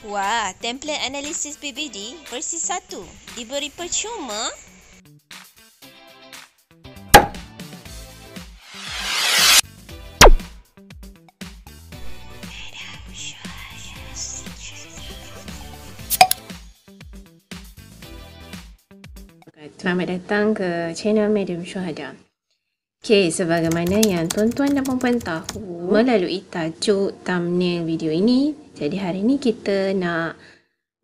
Wah, template analisis PBD versi 1 diberi percuma. Selamat datang ke channel Medium Syuhada. Okay, sebagaimana yang tuan-tuan dan puan-puan tahu melalui tajuk thumbnail video ini, jadi hari ini kita nak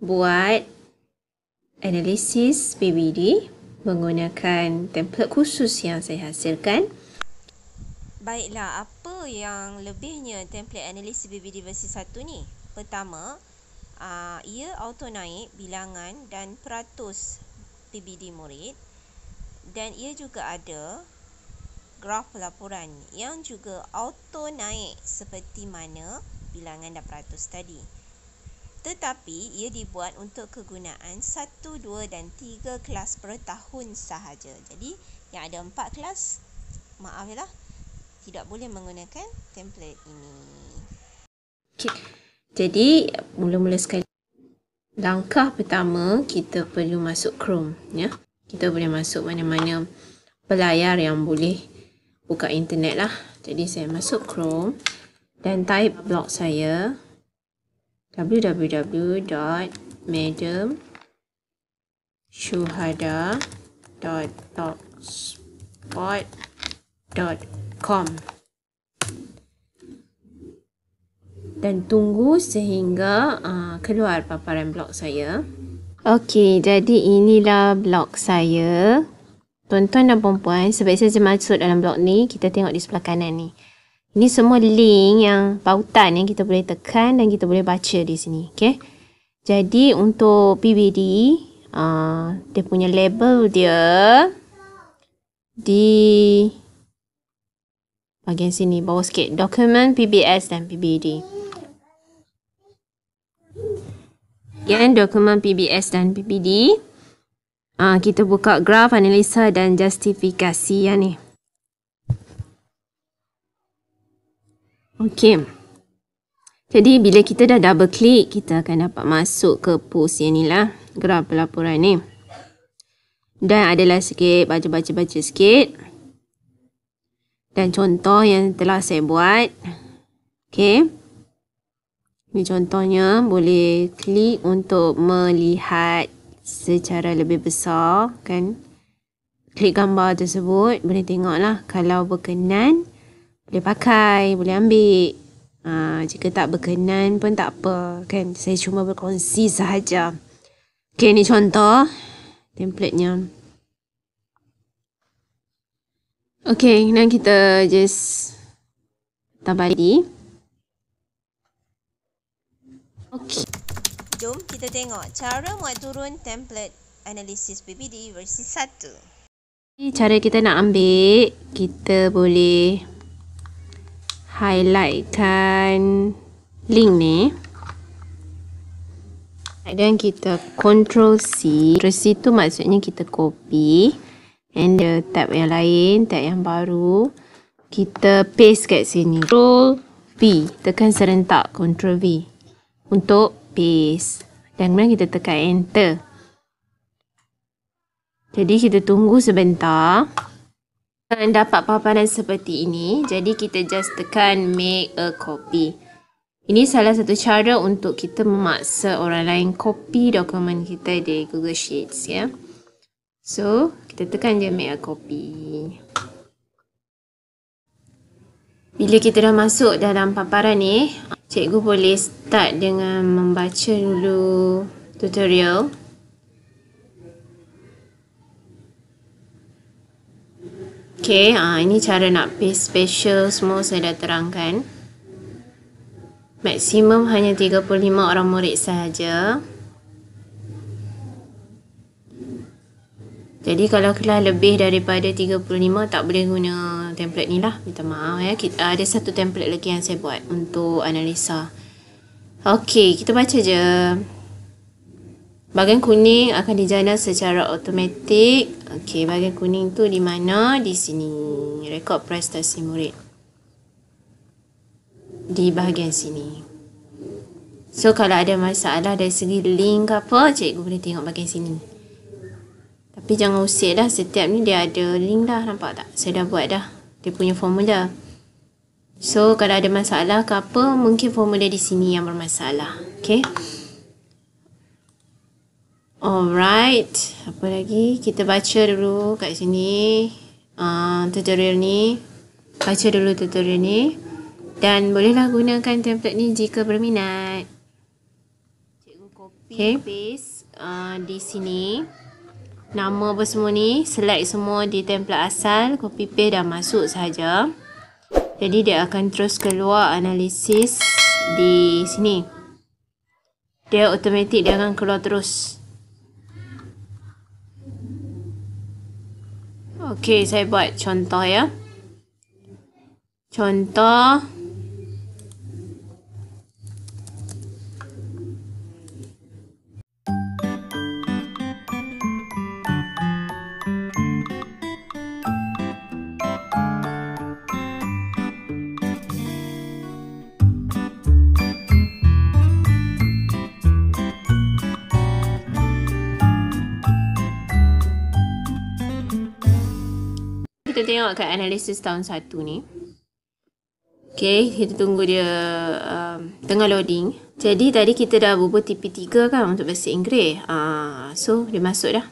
buat analisis PBD menggunakan template khusus yang saya hasilkan. Baiklah, apa yang lebihnya template analisis PBD versi 1 ni? Pertama, ah, ia auto naik bilangan dan peratus PBD murid dan ia juga ada graf laporan yang juga auto naik seperti mana bilangan dan peratus tadi. Tetapi ia dibuat untuk kegunaan 1, 2 dan 3 kelas per tahun sahaja. Jadi yang ada 4 kelas, maaflah, tidak boleh menggunakan template ini. Jadi mula-mula sekali langkah pertama kita perlu masuk Chrome. ya. Kita boleh masuk mana-mana pelayar yang boleh buka internet lah. Jadi saya masuk Chrome dan type blog saya www.madamshuhada.blogspot.com dan tunggu sehingga uh, keluar paparan blog saya. Okey, jadi inilah blog saya tuan-tuan dan perempuan, sebab saya masuk dalam blog ni, kita tengok di sebelah kanan ni. Ini semua link yang pautan yang kita boleh tekan dan kita boleh baca di sini. Okay? Jadi untuk PBD, uh, dia punya label dia di bahagian sini, bawah sikit. Dokumen PBS dan PBD. Again, dokumen PBS dan PBD. Ah, kita buka graf analisa dan justifikasi ya ni. Okey. Jadi bila kita dah double click, kita akan dapat masuk ke post yang lah graf pelaporan ni. Dan adalah sikit baca-baca-baca sikit. Dan contoh yang telah saya buat. Okey. Ini contohnya boleh klik untuk melihat secara lebih besar kan klik gambar tersebut boleh tengoklah kalau berkenan boleh pakai boleh ambil ha, jika tak berkenan pun tak apa kan saya cuma berkongsi sahaja Okay, ni contoh templatenya. Okay, now kita just tambah lagi. Okay. Jom kita tengok cara muat turun template analisis PPD versi 1. Cara kita nak ambil, kita boleh highlightkan link ni. Dan kita control C. Terus tu maksudnya kita copy. And the tab yang lain, tab yang baru. Kita paste kat sini. Control V. Tekan serentak. Control V. Untuk paste dan kemudian kita tekan enter jadi kita tunggu sebentar dan dapat paparan seperti ini jadi kita just tekan make a copy ini salah satu cara untuk kita memaksa orang lain copy dokumen kita di Google Sheets ya. So, kita tekan je make a copy. Bila kita dah masuk dalam paparan ni, cikgu boleh start dengan membaca dulu tutorial Okay, ha, ini cara nak paste special semua saya dah terangkan maksimum hanya 35 orang murid sahaja jadi kalau kelas lebih daripada 35 tak boleh guna template ni lah Minta maaf ya kita, uh, Ada satu template lagi yang saya buat Untuk analisa Okay, kita baca je Bahagian kuning akan dijana secara automatik Okay, bahagian kuning tu di mana? Di sini Rekod prestasi murid Di bahagian sini So, kalau ada masalah dari segi link ke apa Cikgu boleh tengok bahagian sini tapi jangan usik dah, setiap ni dia ada link dah, nampak tak? Saya dah buat dah dia punya formula. So kalau ada masalah ke apa, mungkin formula di sini yang bermasalah. Okay. Alright. Apa lagi? Kita baca dulu kat sini. Uh, tutorial ni. Baca dulu tutorial ni. Dan bolehlah gunakan template ni jika berminat. Cikgu copy okay. paste uh, di sini. Okay nama apa semua ni select semua di template asal copy paste dah masuk saja. jadi dia akan terus keluar analisis di sini dia automatik dia akan keluar terus ok saya buat contoh ya contoh kita tengok kat analisis tahun satu ni. Okay, kita tunggu dia um, tengah loading. Jadi tadi kita dah bubuh tp tiga kan untuk bahasa Inggeris. Uh, ah, so, dia masuk dah.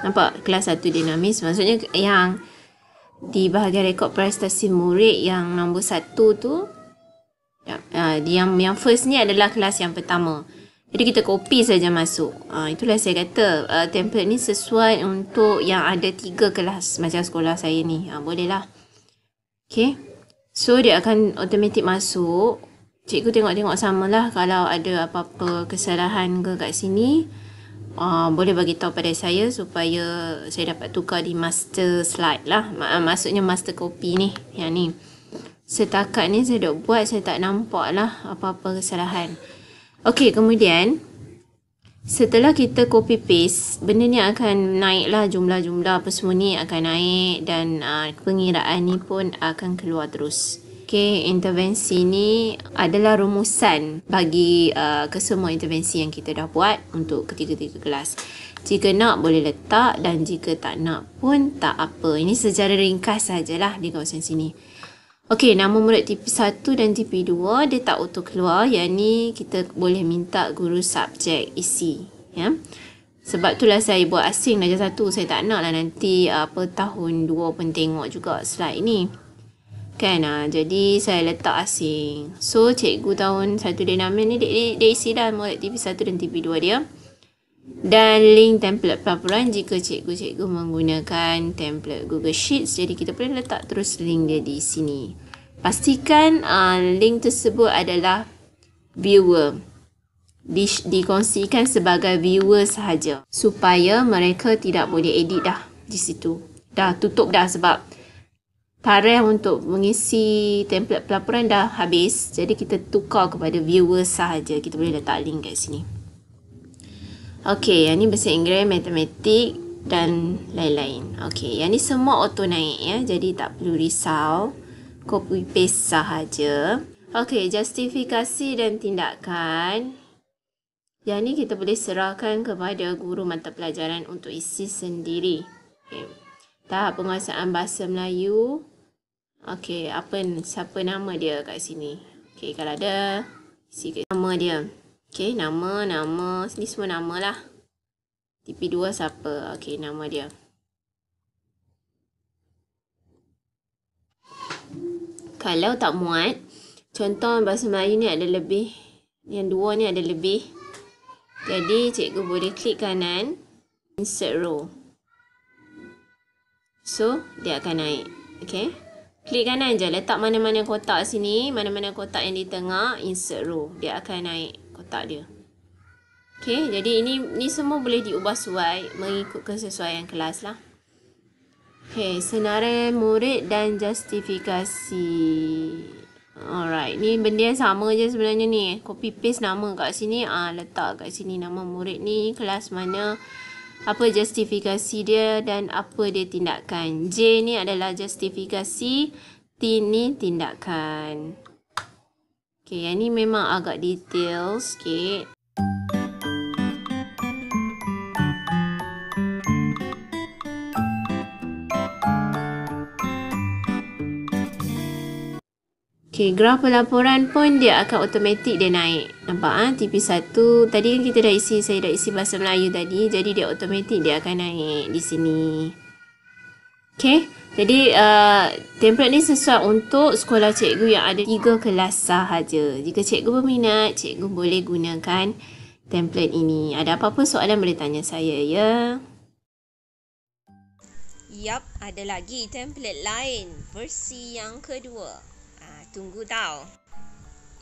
Nampak kelas satu dinamis. Maksudnya yang di bahagian rekod prestasi murid yang nombor satu tu. Uh, yang, yang first ni adalah kelas yang pertama. Jadi kita copy saja masuk. Ha, itulah saya kata uh, template ni sesuai untuk yang ada tiga kelas macam sekolah saya ni. Ha, bolehlah. Okay. So dia akan automatic masuk. Cikgu tengok-tengok samalah kalau ada apa-apa kesalahan ke kat sini. Uh, boleh bagi tahu pada saya supaya saya dapat tukar di master slide lah. Maksudnya master copy ni. Yang ni. Setakat ni saya dah buat saya tak nampak lah apa-apa kesalahan. Okey, kemudian setelah kita copy paste, benda ni akan naiklah jumlah-jumlah apa semua ni akan naik dan uh, pengiraan ni pun akan keluar terus. Okey, intervensi ni adalah rumusan bagi uh, kesemua intervensi yang kita dah buat untuk ketiga-tiga kelas. Jika nak boleh letak dan jika tak nak pun tak apa. Ini secara ringkas sajalah di kawasan sini. Okey, nama murid TP1 dan TP2 dia tak auto keluar, yang ni kita boleh minta guru subjek isi, e ya. Sebab itulah saya buat asing darjah satu, saya tak nak lah nanti apa tahun dua pun tengok juga slide ni. Kan, ha? jadi saya letak asing. So, cikgu tahun satu dia nama ni, dia, dia, dia isi e dah murid TP1 dan TP2 dia dan link template pelaporan jika cikgu-cikgu menggunakan template Google Sheets jadi kita boleh letak terus link dia di sini pastikan uh, link tersebut adalah viewer di, dikongsikan sebagai viewer sahaja supaya mereka tidak boleh edit dah di situ dah tutup dah sebab tarikh untuk mengisi template pelaporan dah habis jadi kita tukar kepada viewer sahaja kita boleh letak link kat sini Okey, yang ni bahasa Inggeris, matematik dan lain-lain. Okey, yang ni semua auto naik ya. Jadi tak perlu risau. Copy paste sahaja. Okey, justifikasi dan tindakan. Yang ni kita boleh serahkan kepada guru mata pelajaran untuk isi sendiri. Okay. Tahap penguasaan bahasa Melayu. Okey, apa siapa nama dia kat sini? Okey, kalau ada isi nama dia. Okay, nama, nama. Ini semua nama lah. TP2 siapa? Okay, nama dia. Kalau tak muat, contoh bahasa Melayu ni ada lebih. Yang dua ni ada lebih. Jadi, cikgu boleh klik kanan. Insert row. So, dia akan naik. Okay. Klik kanan je. Letak mana-mana kotak sini. Mana-mana kotak yang di tengah. Insert row. Dia akan naik watak dia. Okay, jadi ini ni semua boleh diubah suai mengikut kesesuaian kelas lah. Okay, senarai murid dan justifikasi. Alright, ni benda yang sama je sebenarnya ni. Copy paste nama kat sini, ah letak kat sini nama murid ni, kelas mana, apa justifikasi dia dan apa dia tindakan. J ni adalah justifikasi, T ni tindakan. Okay, yang ni memang agak detail sikit. Okay, graf pelaporan pun dia akan automatik dia naik. Nampak ah ha? TP1. Tadi kan kita dah isi, saya dah isi bahasa Melayu tadi. Jadi dia automatik dia akan naik di sini. Okay. Jadi uh, template ni sesuai untuk sekolah cikgu yang ada tiga kelas sahaja. Jika cikgu berminat, cikgu boleh gunakan template ini. Ada apa-apa soalan boleh tanya saya ya. Yap, ada lagi template lain versi yang kedua. Ah, tunggu tau.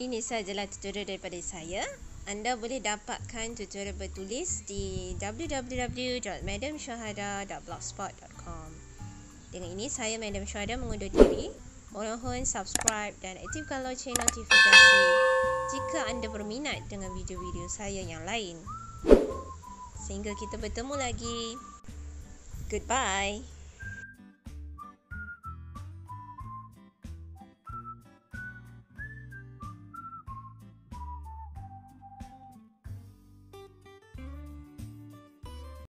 Ini sajalah tutorial daripada saya. Anda boleh dapatkan tutorial bertulis di www.madamshahada.blogspot.com. Dengan ini saya Madam Syuhada mengundur diri. Mohon subscribe dan aktifkan loceng notifikasi jika anda berminat dengan video-video saya yang lain. Sehingga kita bertemu lagi. Goodbye.